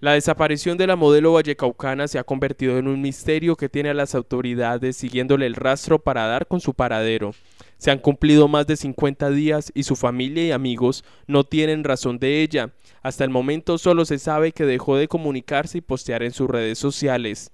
La desaparición de la modelo vallecaucana se ha convertido en un misterio que tiene a las autoridades siguiéndole el rastro para dar con su paradero. Se han cumplido más de 50 días y su familia y amigos no tienen razón de ella. Hasta el momento solo se sabe que dejó de comunicarse y postear en sus redes sociales.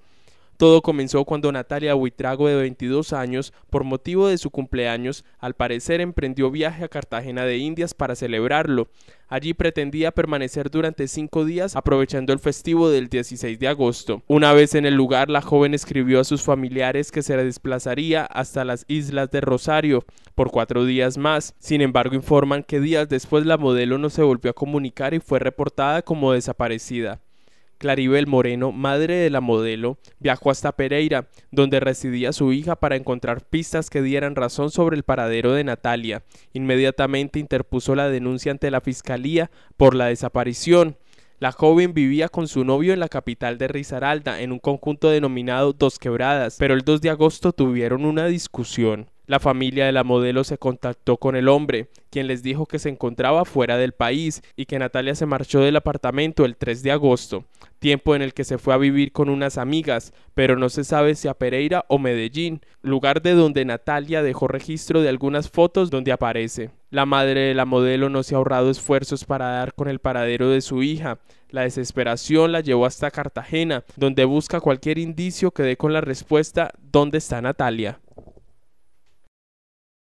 Todo comenzó cuando Natalia Huitrago, de 22 años, por motivo de su cumpleaños, al parecer emprendió viaje a Cartagena de Indias para celebrarlo. Allí pretendía permanecer durante cinco días aprovechando el festivo del 16 de agosto. Una vez en el lugar, la joven escribió a sus familiares que se desplazaría hasta las islas de Rosario por cuatro días más. Sin embargo, informan que días después la modelo no se volvió a comunicar y fue reportada como desaparecida. Claribel Moreno, madre de la modelo, viajó hasta Pereira, donde residía su hija para encontrar pistas que dieran razón sobre el paradero de Natalia. Inmediatamente interpuso la denuncia ante la Fiscalía por la desaparición. La joven vivía con su novio en la capital de Risaralda, en un conjunto denominado Dos Quebradas, pero el 2 de agosto tuvieron una discusión. La familia de la modelo se contactó con el hombre, quien les dijo que se encontraba fuera del país y que Natalia se marchó del apartamento el 3 de agosto, tiempo en el que se fue a vivir con unas amigas, pero no se sabe si a Pereira o Medellín, lugar de donde Natalia dejó registro de algunas fotos donde aparece. La madre de la modelo no se ha ahorrado esfuerzos para dar con el paradero de su hija. La desesperación la llevó hasta Cartagena, donde busca cualquier indicio que dé con la respuesta ¿Dónde está Natalia?